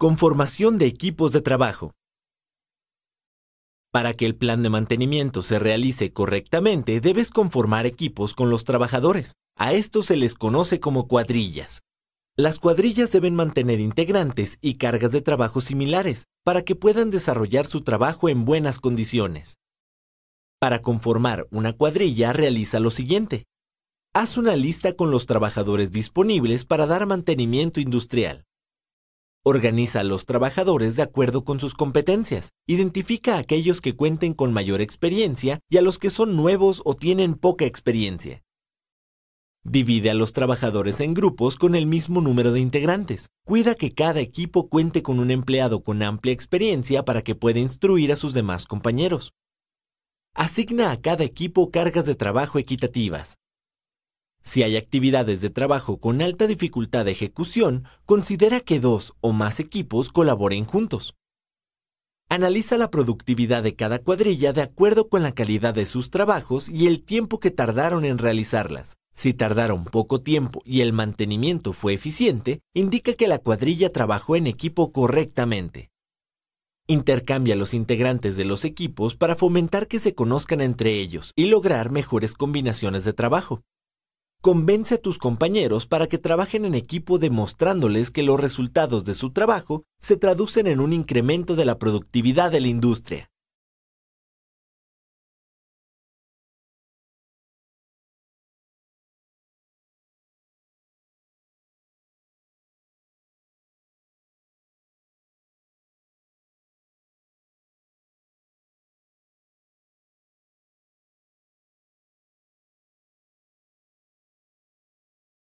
Conformación de equipos de trabajo. Para que el plan de mantenimiento se realice correctamente, debes conformar equipos con los trabajadores. A estos se les conoce como cuadrillas. Las cuadrillas deben mantener integrantes y cargas de trabajo similares para que puedan desarrollar su trabajo en buenas condiciones. Para conformar una cuadrilla, realiza lo siguiente. Haz una lista con los trabajadores disponibles para dar mantenimiento industrial. Organiza a los trabajadores de acuerdo con sus competencias. Identifica a aquellos que cuenten con mayor experiencia y a los que son nuevos o tienen poca experiencia. Divide a los trabajadores en grupos con el mismo número de integrantes. Cuida que cada equipo cuente con un empleado con amplia experiencia para que pueda instruir a sus demás compañeros. Asigna a cada equipo cargas de trabajo equitativas. Si hay actividades de trabajo con alta dificultad de ejecución, considera que dos o más equipos colaboren juntos. Analiza la productividad de cada cuadrilla de acuerdo con la calidad de sus trabajos y el tiempo que tardaron en realizarlas. Si tardaron poco tiempo y el mantenimiento fue eficiente, indica que la cuadrilla trabajó en equipo correctamente. Intercambia los integrantes de los equipos para fomentar que se conozcan entre ellos y lograr mejores combinaciones de trabajo. Convence a tus compañeros para que trabajen en equipo demostrándoles que los resultados de su trabajo se traducen en un incremento de la productividad de la industria.